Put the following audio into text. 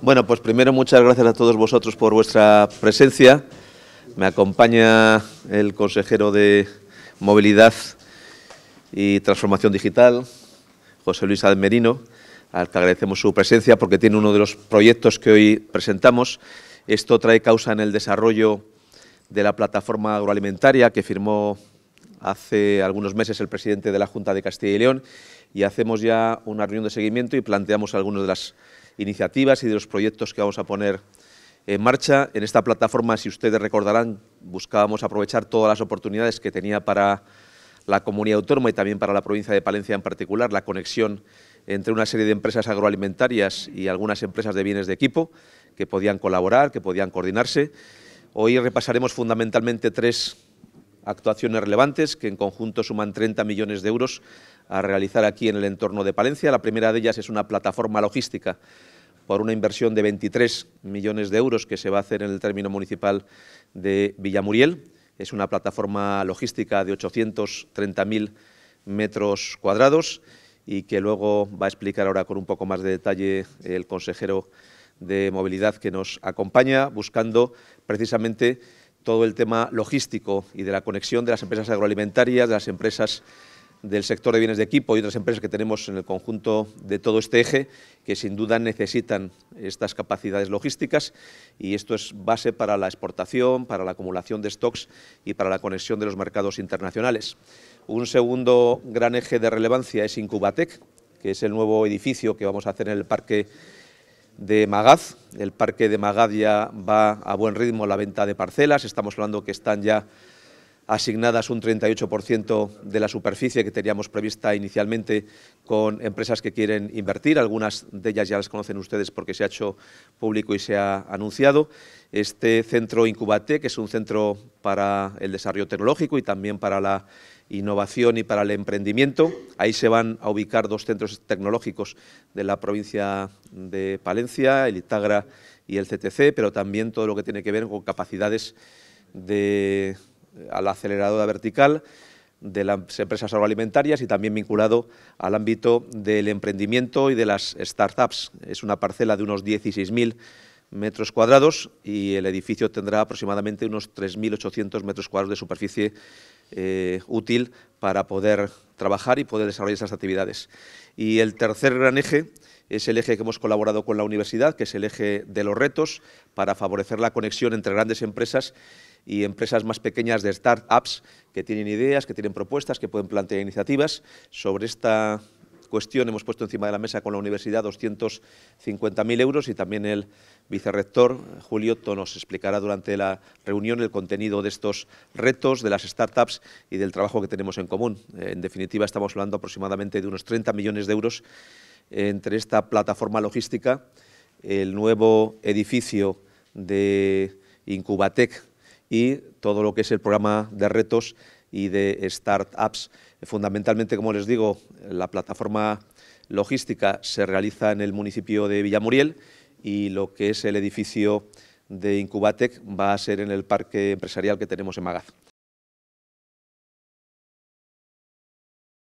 Bueno, pues primero muchas gracias a todos vosotros por vuestra presencia. Me acompaña el consejero de Movilidad y Transformación Digital, José Luis Almerino, al que agradecemos su presencia porque tiene uno de los proyectos que hoy presentamos. Esto trae causa en el desarrollo de la plataforma agroalimentaria que firmó hace algunos meses el presidente de la Junta de Castilla y León y hacemos ya una reunión de seguimiento y planteamos algunas de las iniciativas y de los proyectos que vamos a poner en marcha. En esta plataforma, si ustedes recordarán, buscábamos aprovechar todas las oportunidades que tenía para la comunidad autónoma y también para la provincia de Palencia en particular, la conexión entre una serie de empresas agroalimentarias y algunas empresas de bienes de equipo que podían colaborar, que podían coordinarse. Hoy repasaremos fundamentalmente tres actuaciones relevantes que en conjunto suman 30 millones de euros a realizar aquí en el entorno de Palencia. La primera de ellas es una plataforma logística por una inversión de 23 millones de euros que se va a hacer en el término municipal de Villamuriel. Es una plataforma logística de 830.000 metros cuadrados y que luego va a explicar ahora con un poco más de detalle el consejero de movilidad que nos acompaña, buscando precisamente todo el tema logístico y de la conexión de las empresas agroalimentarias, de las empresas del sector de bienes de equipo y otras empresas que tenemos en el conjunto de todo este eje, que sin duda necesitan estas capacidades logísticas y esto es base para la exportación, para la acumulación de stocks y para la conexión de los mercados internacionales. Un segundo gran eje de relevancia es Incubatec, que es el nuevo edificio que vamos a hacer en el Parque de Magaz. El parque de Magaz ya va a buen ritmo la venta de parcelas. Estamos hablando que están ya asignadas un 38% de la superficie que teníamos prevista inicialmente con empresas que quieren invertir. Algunas de ellas ya las conocen ustedes porque se ha hecho público y se ha anunciado. Este centro Incubate, que es un centro para el desarrollo tecnológico y también para la innovación y para el emprendimiento. Ahí se van a ubicar dos centros tecnológicos de la provincia de Palencia, el Itagra y el CTC, pero también todo lo que tiene que ver con capacidades de eh, a la aceleradora vertical de las empresas agroalimentarias y también vinculado al ámbito del emprendimiento y de las startups. Es una parcela de unos 16.000 metros cuadrados y el edificio tendrá aproximadamente unos 3.800 metros cuadrados de superficie eh, útil para poder trabajar y poder desarrollar esas actividades. Y el tercer gran eje es el eje que hemos colaborado con la universidad, que es el eje de los retos, para favorecer la conexión entre grandes empresas y empresas más pequeñas de startups que tienen ideas, que tienen propuestas, que pueden plantear iniciativas. Sobre esta cuestión hemos puesto encima de la mesa con la universidad 250.000 euros y también el vicerrector Julio nos explicará durante la reunión el contenido de estos retos, de las startups y del trabajo que tenemos en común. En definitiva, estamos hablando aproximadamente de unos 30 millones de euros entre esta plataforma logística, el nuevo edificio de Incubatec y todo lo que es el programa de retos y de startups. Fundamentalmente, como les digo, la plataforma logística se realiza en el municipio de Villamuriel y lo que es el edificio de Incubatec va a ser en el parque empresarial que tenemos en Magaz.